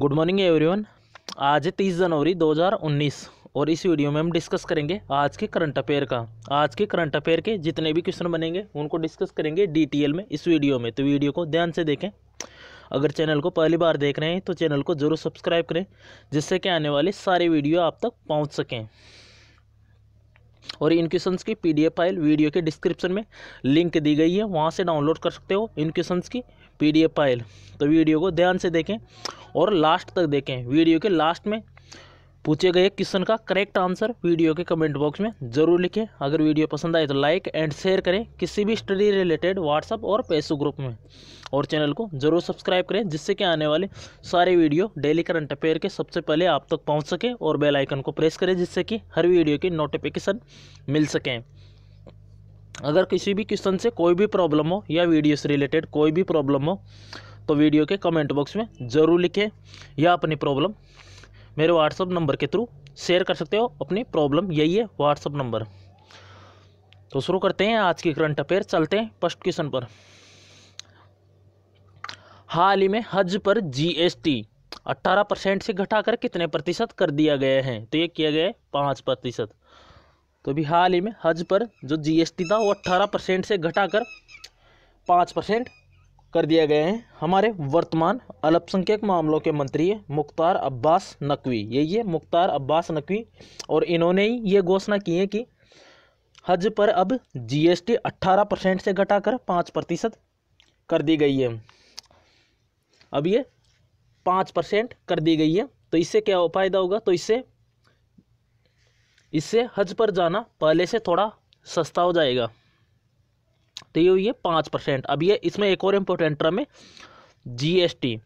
good morning everyone आज है तीस जनवरी 2019 और इस वीडियो में हम डिस्कस करेंगे आज के करंट अफेयर का आज के करंट अफेयर के जितने भी क्वेश्चन बनेंगे उनको डिस्कस करेंगे डीटीएल में इस वीडियो में तो वीडियो को ध्यान से देखें अगर चैनल को पहली बार देख रहे हैं तो चैनल को ज़रूर सब्सक्राइब करें जिससे कि आने वाले सारे वीडियो आप तक पहुँच सकें और इन क्वेश्चन की पी फाइल वीडियो के डिस्क्रिप्शन में लिंक दी गई है वहाँ से डाउनलोड कर सकते हो इन क्वेश्चन की पी फाइल तो वीडियो को ध्यान से देखें और लास्ट तक देखें वीडियो के लास्ट में पूछे गए क्वेश्चन का करेक्ट आंसर वीडियो के कमेंट बॉक्स में जरूर लिखें अगर वीडियो पसंद आए तो लाइक एंड शेयर करें किसी भी स्टडी रिलेटेड व्हाट्सअप और फेसबुक ग्रुप में और चैनल को जरूर सब्सक्राइब करें जिससे कि आने वाले सारे वीडियो डेली करंट अफेयर के सबसे पहले आप तक पहुँच सके और बेलाइकन को प्रेस करें जिससे कि हर वीडियो की नोटिफिकेशन मिल सकें अगर किसी भी क्वेश्चन से कोई भी प्रॉब्लम हो या वीडियो से रिलेटेड कोई भी प्रॉब्लम हो तो वीडियो के कमेंट बॉक्स में ज़रूर लिखें या अपनी प्रॉब्लम मेरे व्हाट्सअप नंबर के थ्रू शेयर कर सकते हो अपनी प्रॉब्लम यही है व्हाट्सअप नंबर तो शुरू करते हैं आज की करंट अफेयर चलते हैं फर्स्ट क्वेश्चन पर हाल ही में हज पर जीएसटी 18 परसेंट से घटाकर कितने प्रतिशत कर दिया गया है तो ये किया गया है पाँच प्रतिशत तो अभी हाल ही में हज पर जो जीएसटी था वो 18 परसेंट से घटाकर पाँच परसेंट कर दिए गए हैं हमारे वर्तमान अल्पसंख्यक मामलों के मंत्री मुख्तार अब्बास नकवी यही है मुख्तार अब्बास नकवी और इन्होंने ही ये घोषणा की है कि हज पर अब जीएसटी 18 परसेंट से घटाकर पाँच प्रतिशत कर दी गई है अब ये पाँच परसेंट कर दी गई है तो इससे क्या हो फायदा होगा तो इससे इससे हज पर जाना पहले से थोड़ा सस्ता हो जाएगा तो ये हुई है पाँच परसेंट अब ये इसमें एक और इम्पोर्टेंट टर्म है जीएसटी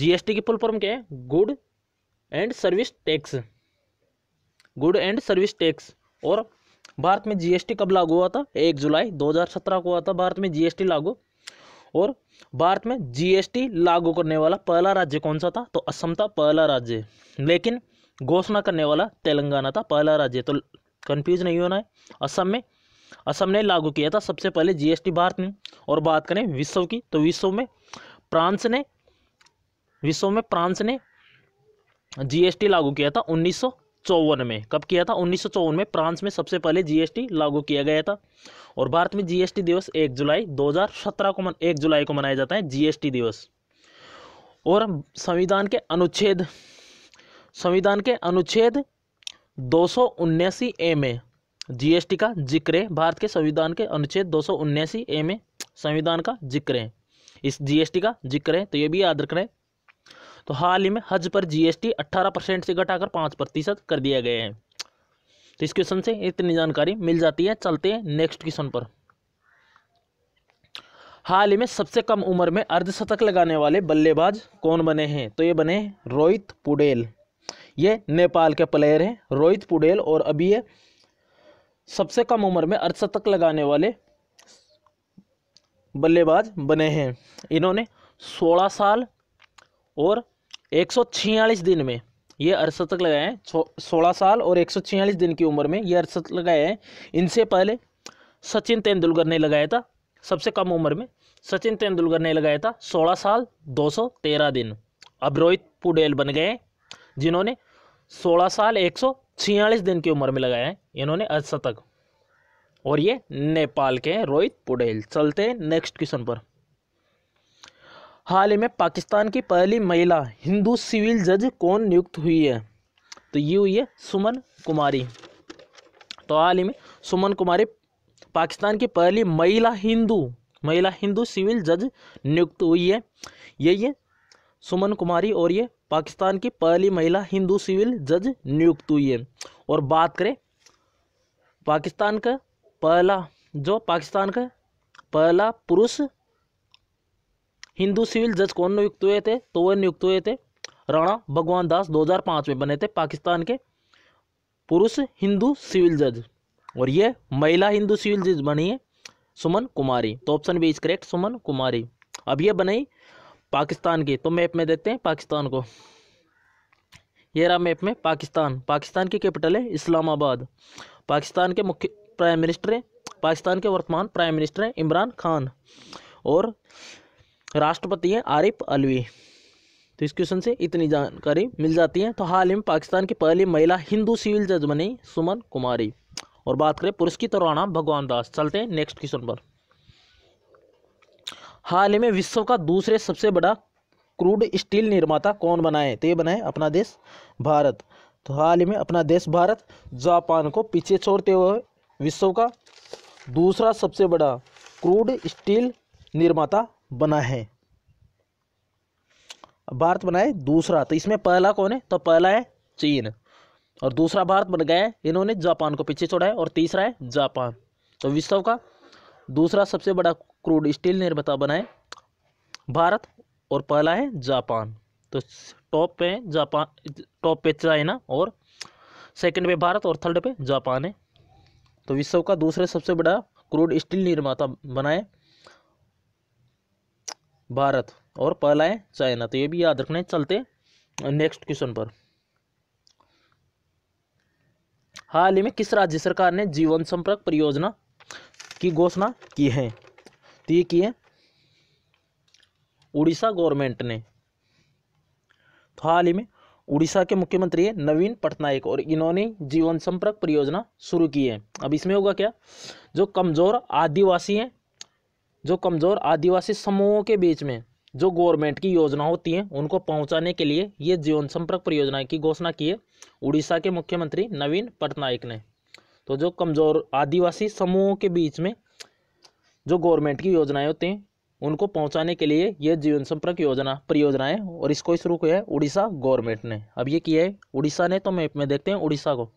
जीएसटी की फुल फॉर्म क्या है good and service tax good and service tax और भारत में जीएसटी कब लागू हुआ था एक जुलाई 2017 को हुआ था भारत में जीएसटी लागू और भारत में जीएसटी लागू करने वाला पहला राज्य कौन सा था तो असम था पहला राज्य लेकिन घोषणा करने वाला तेलंगाना था पहला राज्य तो कंफ्यूज नहीं होना है असम में असम ने लागू किया था सबसे पहले जीएसटी भारत में और बात करें विश्व की तो विश्व में फ्रांस ने विश्व में फ्रांस ने जीएसटी लागू किया था उन्नीस चौवन में कब किया था उन्नीस सौ चौवन में फ्रांस में सबसे पहले जीएसटी लागू किया गया था और भारत में जीएसटी दिवस एक जुलाई 2017 को मन, 1 जुलाई को मनाया जाता है जीएसटी दिवस और संविधान के अनुच्छेद संविधान के अनुच्छेद दो सौ ए में जीएसटी का जिक्र है भारत के संविधान के अनुच्छेद दो सौ उन्यासी ए में संविधान का जिक्र है इस जीएसटी का जिक्र है तो ये भी याद रखना है तो हाल ही में हज पर जीएसटी 18 परसेंट से घटाकर 5 प्रतिशत कर दिया गया है तो इस क्वेश्चन से इतनी जानकारी मिल जाती है चलते हैं नेक्स्ट क्वेश्चन पर हाल ही में सबसे कम उम्र में अर्धशतक लगाने वाले बल्लेबाज कौन बने हैं तो ये बने रोहित पुडेल ये नेपाल के प्लेयर हैं रोहित पुडेल और अभी ये सबसे कम उम्र में अर्धशतक लगाने वाले बल्लेबाज बने हैं इन्होंने 16 साल और 146 दिन में ये अर्धशतक लगाए हैं सोलह साल और 146 दिन की उम्र में ये अर्धशतक लगाए हैं इनसे पहले सचिन तेंदुलकर ने लगाया था सबसे कम उम्र में सचिन तेंदुलकर ने लगाया था 16 साल 213 दिन अब रोहित पुडेल बन गए जिन्होंने 16 साल छियालीस दिन की उम्र में लगाया है इन्होंने अर्धशतक और ये नेपाल के रोहित पुडेल चलते हैं नेक्स्ट क्वेश्चन पर हाल ही में पाकिस्तान की पहली महिला हिंदू सिविल जज कौन नियुक्त हुई है तो ये हुई है सुमन कुमारी तो हाल ही में सुमन कुमारी पाकिस्तान की पहली महिला हिंदू महिला हिंदू सिविल जज नियुक्त हुई है यही है सुमन कुमारी और ये पाकिस्तान की पहली महिला हिंदू सिविल जज नियुक्त हुई है और बात करें पाकिस्तान का पहला जो पाकिस्तान का पहला पुरुष हिंदू सिविल जज कौन नियुक्त हुए थे तो वह नियुक्त हुए थे राणा भगवान दास 2005 में बने थे पाकिस्तान के पुरुष हिंदू सिविल जज और ये महिला हिंदू सिविल जज बनी है सुमन कुमारी तो option B is correct Suman Kumari अब ये बनाई पाकिस्तान की तो मैप में देखते हैं पाकिस्तान को ये रहा मैप में पाकिस्तान पाकिस्तान की कैपिटल है इस्लामाबाद पाकिस्तान के मुख्य प्राइम मिनिस्टर हैं पाकिस्तान के वर्तमान प्राइम मिनिस्टर हैं इमरान खान और राष्ट्रपति हैं आरिफ अलवी तो इस क्वेश्चन से इतनी जानकारी मिल जाती है तो हाल ही में पाकिस्तान की पहली महिला हिंदू सिविल जज बनी सुमन कुमारी और बात करें पुरुष की तो राणा भगवान दास चलते हैं नेक्स्ट क्वेश्चन पर हाल ही में विश्व का दूसरे सबसे बड़ा क्रूड स्टील निर्माता कौन बनाए तो ये बनाए अपना देश भारत तो हाल ही में अपना देश भारत जापान को पीछे छोड़ते हुए विश्व का दूसरा सबसे बड़ा क्रूड स्टील निर्माता बना है भारत बनाए दूसरा तो इसमें पहला कौन है तो पहला है चीन और दूसरा भारत बन गया है इन्होंने जापान को पीछे छोड़ा है और तीसरा है जापान तो विश्व का दूसरा सबसे बड़ा क्रूड स्टील निर्माता बनाए भारत और पहला है जापान तो टॉप पे जापान टॉप पे चाइना और सेकंड पे भारत और थर्ड पे जापान है तो विश्व का दूसरे सबसे बड़ा क्रूड स्टील निर्माता बनाए भारत और पहला है चाइना तो ये भी याद रखना है चलते नेक्स्ट क्वेश्चन पर हाल ही में किस राज्य सरकार ने जीवन संपर्क परियोजना की घोषणा की है तो ये किए उड़ीसा गवर्नमेंट ने तो हाल ही में उड़ीसा के मुख्यमंत्री है नवीन पटनायक और इन्होंने जीवन संपर्क परियोजना शुरू की है अब इसमें होगा क्या जो कमज़ोर आदिवासी हैं जो कमज़ोर आदिवासी समूहों के बीच में जो गवर्नमेंट की योजना होती है उनको पहुंचाने के लिए ये जीवन संपर्क परियोजना की घोषणा की है उड़ीसा के मुख्यमंत्री नवीन पटनायक ने तो जो कमज़ोर आदिवासी समूहों के बीच में जो गवर्नमेंट की योजनाएं होती हैं उनको पहुंचाने के लिए ये जीवन संपर्क योजना परियोजनाएं और इसको शुरू किया है उड़ीसा गवर्नमेंट ने अब ये किया है उड़ीसा ने तो मैप में देखते हैं उड़ीसा को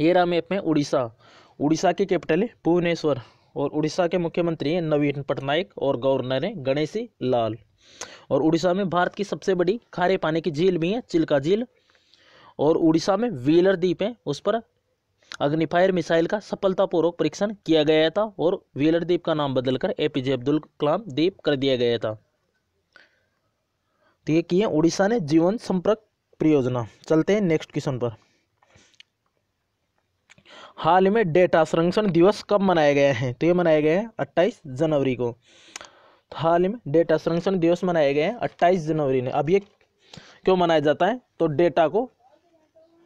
ये रहा मैप में उड़ीसा उड़ीसा की कैपिटल है भुवनेश्वर और उड़ीसा के मुख्यमंत्री हैं नवीन पटनायक और गवर्नर हैं गणेशी लाल और उड़ीसा में भारत की सबसे बड़ी खारे पानी की झील भी है चिल्का झील और उड़ीसा में व्हीलर द्वीप है उस पर अग्निफायर मिसाइल का सफलतापूर्वक परीक्षण किया गया था और व्हीलर द्वीप का नाम बदलकर ए पी जे अब्दुल कलाम द्वीप कर दिया गया था तो ये किए उड़ीसा ने जीवन संपर्क परियोजना चलते हैं नेक्स्ट क्वेश्चन पर हाल में डेटा संरक्षण दिवस कब मनाया गया है तो ये मनाया गया है अट्ठाईस जनवरी को तो हाल में डेटा संरक्षण दिवस मनाया गया है अट्ठाईस जनवरी ने अब ये क्यों मनाया जाता है तो डेटा को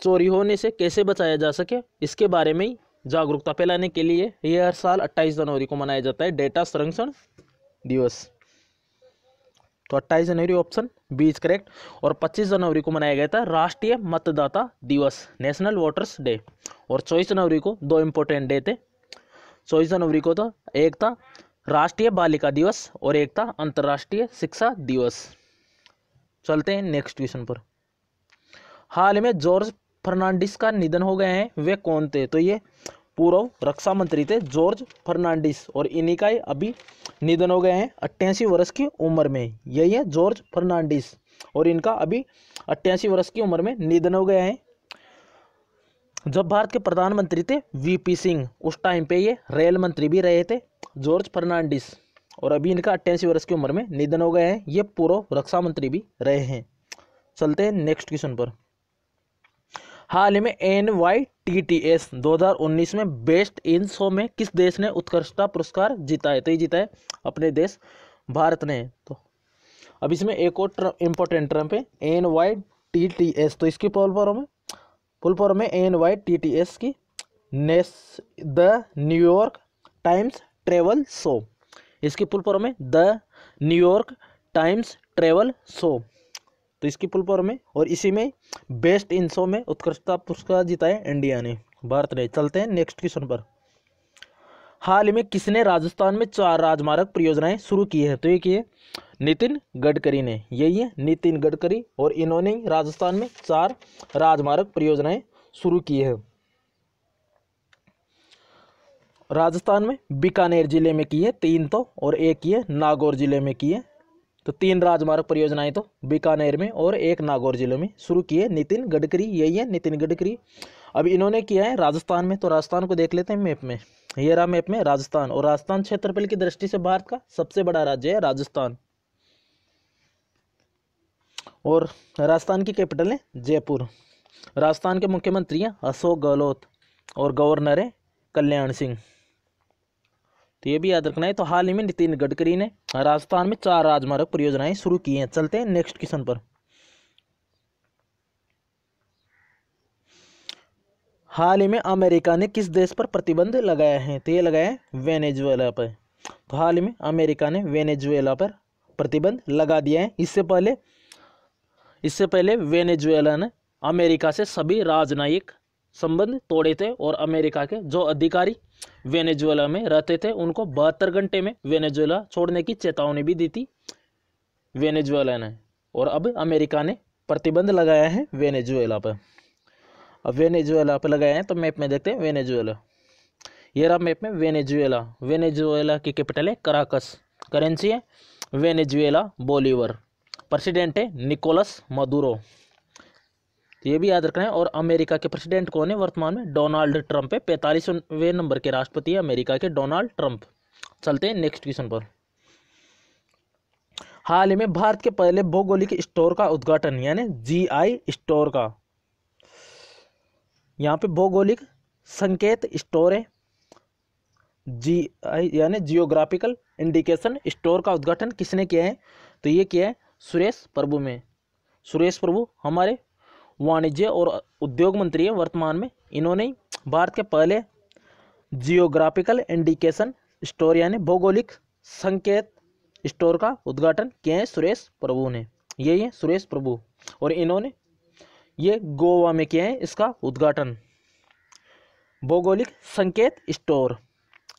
चोरी होने से कैसे बचाया जा सके इसके बारे में जागरूकता फैलाने के लिए यह हर साल 28 जनवरी को मनाया जाता है डेटा संरक्षण दिवस तो 28 जनवरी ऑप्शन बी इज करेक्ट और 25 जनवरी को मनाया गया था राष्ट्रीय मतदाता दिवस नेशनल वोटर्स डे और 24 जनवरी को दो इम्पोर्टेंट डे थे 24 जनवरी को तो एक था राष्ट्रीय बालिका दिवस और एक था अंतर्राष्ट्रीय शिक्षा दिवस चलते हैं नेक्स्ट क्वेश्चन पर हाल में जॉर्ज फर्नांडिस का निधन हो गए हैं वे कौन थे तो ये पूर्व रक्षा मंत्री थे जॉर्ज फर्नांडिस और इन्हीं का अभी निधन हो गए हैं अट्ठासी वर्ष की उम्र में यही है जॉर्ज फर्नांडिस और इनका अभी अट्ठासी वर्ष की उम्र में निधन हो गया है जब भारत के प्रधानमंत्री थे वीपी सिंह उस टाइम पे ये रेल मंत्री भी रहे थे जॉर्ज फर्नांडिस और अभी इनका अट्ठासी वर्ष की उम्र में निधन हो गए हैं ये पूर्व रक्षा मंत्री भी रहे हैं चलते हैं नेक्स्ट क्वेश्चन पर हाल ही में N Y T T S दो हज़ार उन्नीस में बेस्ट इन शो में किस देश ने उत्कृष्टता पुरस्कार जीता है तो ये जीता है अपने देश भारत ने तो अब इसमें एक और इम्पोर्टेंट ट्रम्प है N Y T T S तो इसकी फुल फॉर्म है फुल फॉर्म है N Y T T S की नेस the New York times travel show इसकी फुल फॉर्म है the New York times travel show तो इसकी फुल फॉर्म में और इसी में बेस्ट इन शो में उत्कृष्टता पुरस्कार जीता है इंडिया ने भारत ने चलते हैं नेक्स्ट क्वेश्चन पर हाल में किसने राजस्थान में चार राजमार्ग परियोजनाएं शुरू की है तो ये किए नितिन गडकरी ने यही है नितिन गडकरी और इन्होंने राजस्थान में चार राजमार्ग परियोजनाएं शुरू की है राजस्थान में बीकानेर जिले में किए तीन तो और एक की नागौर जिले में किए तो तीन राजमार्ग परियोजनाएं तो बीकानेर में और एक नागौर जिले में शुरू किए नितिन गडकरी यही है नितिन गडकरी अब इन्होंने किया है राजस्थान में तो राजस्थान को देख लेते हैं मैप में ये रहा मैप में राजस्थान और राजस्थान क्षेत्रफल की दृष्टि से भारत का सबसे बड़ा राज्य है राजस्थान और राजस्थान की कैपिटल है जयपुर राजस्थान के मुख्यमंत्री हैं अशोक गहलोत और गवर्नर है कल्याण सिंह तो ये भी याद रखना है तो हाल ही में नितिन गडकरी ने राजस्थान में चार राजमार्ग परियोजनाएं शुरू की हैं चलते हैं नेक्स्ट क्वेश्चन पर हाल ही में अमेरिका ने किस देश पर प्रतिबंध लगाए हैं तो ये लगाए हैं वेनेजुएला पर तो हाल ही में अमेरिका ने वेनेजुएला पर प्रतिबंध लगा दिया है इससे पहले इससे पहले वेनेजुएला ने अमेरिका से सभी राजनयिक संबंध तोड़े थे और अमेरिका के जो अधिकारी वेनेजुएला में रहते थे उनको बहत्तर घंटे में वेनेजुएला छोड़ने की चेतावनी भी दी थी वेनेजुएला ने और अब अमेरिका ने प्रतिबंध लगाया है वेनेजुएला पर अब वेनेजुएला पर लगाया है तो मैप में देखते हैं वेनेजुएला ये रहा मैप में वेनेजुएला वेनेजुएला की कैपिटल है कराकस करेंसी है वेनेजुएला बोलीवर प्रेसिडेंट है निकोलस मदुरो तो ये भी याद रखना है और अमेरिका के प्रेसिडेंट कौन है वर्तमान में डोनाल्ड ट्रंप है पैंतालीसवें नंबर के राष्ट्रपति है अमेरिका के डोनाल्ड ट्रंप चलते हैं नेक्स्ट क्वेश्चन पर हाल ही में भारत के पहले भौगोलिक स्टोर का उद्घाटन यानी जी स्टोर का यहाँ पे भौगोलिक संकेत स्टोर है जी आई यानी जियोग्राफिकल इंडिकेशन स्टोर का उद्घाटन किसने किया है तो ये किया है सुरेश प्रभु में सुरेश प्रभु हमारे वाणिज्य और उद्योग मंत्री है वर्तमान में इन्होंने भारत के पहले जियोग्राफिकल इंडिकेशन स्टोर यानी भौगोलिक संकेत स्टोर का उद्घाटन किया है सुरेश प्रभु ने यही है सुरेश प्रभु और इन्होंने ये गोवा में किया है इसका उद्घाटन भौगोलिक संकेत स्टोर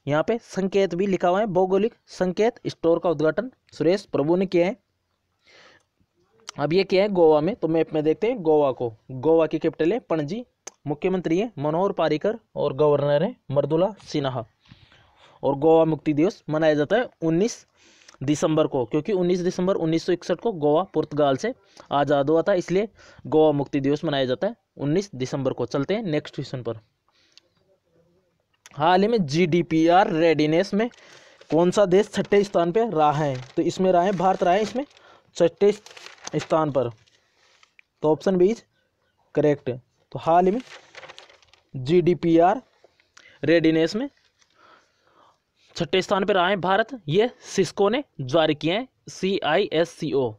यहाँ पे संकेत भी लिखा हुआ है भौगोलिक संकेत स्टोर का उद्घाटन सुरेश प्रभु ने किया है अब ये क्या है गोवा में तो मैप में देखते हैं गोवा को गोवा की कैपिटल है पणजी मुख्यमंत्री है मनोहर पारिकर और गवर्नर है मर्दुला सिन्हा और गोवा मुक्ति दिवस मनाया जाता है 19 दिसंबर को क्योंकि 19 दिसंबर 1961 को गोवा पुर्तगाल से आज़ाद हुआ था इसलिए गोवा मुक्ति दिवस मनाया जाता है 19 दिसंबर को चलते हैं नेक्स्ट क्वेश्चन पर हाल ही में आर रेडीनेस में कौन सा देश छठे स्थान पर रहा है तो इसमें रहा है भारत रहा है इसमें छठे स्थान पर तो ऑप्शन बी इज करेक्ट तो हाल ही में G D P R readiness में छठे स्थान पर आए भारत ये सिस्को ने जारी किए हैं सी आई एस सी ओ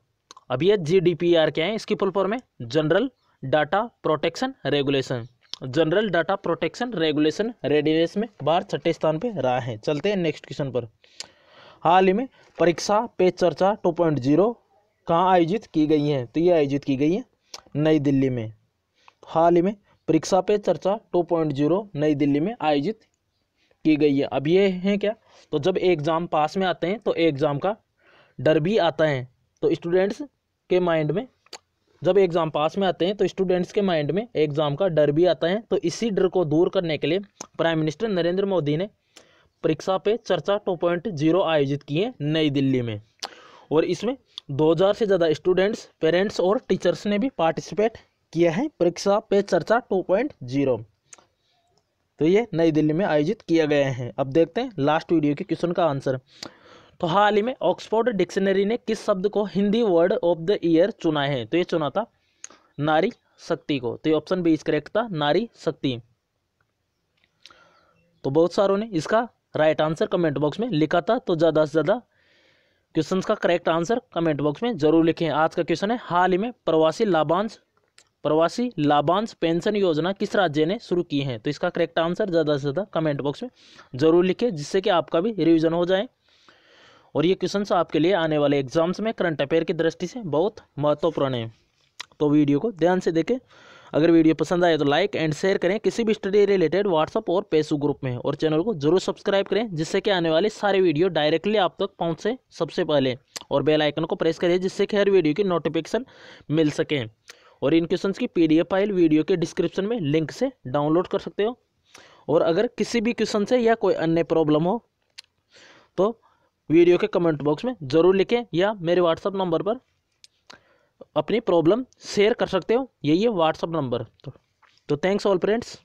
अब ये जी डी पी आर के हैं इसकी फुल फॉर्म है general data protection regulation general data protection regulation readiness में भारत छठे स्थान पर रहा है चलते हैं नेक्स्ट क्वेश्चन पर हाल ही में परीक्षा पे चर्चा जीरो कहाँ आयोजित की गई हैं तो ये आयोजित की गई हैं नई दिल्ली में हाल ही में परीक्षा पे चर्चा 2.0 नई दिल्ली में आयोजित की गई है अब ये हैं क्या तो जब एग्ज़ाम पास में आते हैं तो एग्ज़ाम का डर भी आता है तो स्टूडेंट्स के माइंड में जब एग्ज़ाम पास में आते हैं तो स्टूडेंट्स के माइंड में एग्ज़ाम का डर भी आता है तो इसी डर को दूर करने के लिए प्राइम मिनिस्टर नरेंद्र मोदी ने परीक्षा पे चर्चा 2.0 आयोजित की है नई दिल्ली में और इसमें 2000 से ज़्यादा स्टूडेंट्स पेरेंट्स और टीचर्स ने भी पार्टिसिपेट किया है परीक्षा पे चर्चा 2.0 तो ये नई दिल्ली में आयोजित किया गया है अब देखते हैं लास्ट वीडियो के क्वेश्चन का आंसर तो हाल ही में ऑक्सफोर्ड डिक्शनरी ने किस शब्द को Hindi word of the year चुना है तो ये चुना था नारी शक्ति को तो ये ऑप्शन बी इज करेक्ट था नारी शक्ति तो बहुत सारों ने इसका राइट आंसर कमेंट बॉक्स में लिखा था तो ज़्यादा से ज़्यादा क्वेश्चन का करेक्ट आंसर कमेंट बॉक्स में जरूर लिखें आज का क्वेश्चन है हाल ही में प्रवासी लाभांश प्रवासी लाभांश पेंशन योजना किस राज्य ने शुरू की है तो इसका करेक्ट आंसर ज़्यादा से ज़्यादा कमेंट बॉक्स में जरूर लिखें जिससे कि आपका भी रिविजन हो जाए और ये क्वेश्चन आपके लिए आने वाले एग्जाम्स में करंट अफेयर की दृष्टि से बहुत महत्वपूर्ण है तो वीडियो को ध्यान से देखें अगर वीडियो पसंद आए तो लाइक एंड शेयर करें किसी भी स्टडी रिलेटेड व्हाट्सअप और फेसबुक ग्रुप में और चैनल को जरूर सब्सक्राइब करें जिससे कि आने वाले सारे वीडियो डायरेक्टली आप तक पहुँचे सबसे पहले और बेल आइकन को प्रेस करें जिससे कि हर वीडियो की नोटिफिकेशन मिल सकें और इन क्वेश्चन की पी फाइल वीडियो के डिस्क्रिप्शन में लिंक से डाउनलोड कर सकते हो और अगर किसी भी क्वेश्चन से या कोई अन्य प्रॉब्लम हो तो वीडियो के कमेंट बॉक्स में ज़रूर लिखें या मेरे व्हाट्सअप नंबर पर अपनी प्रॉब्लम शेयर कर सकते हो यही है व्हाट्सअप नंबर तो थैंक्स ऑल फ्रेंड्स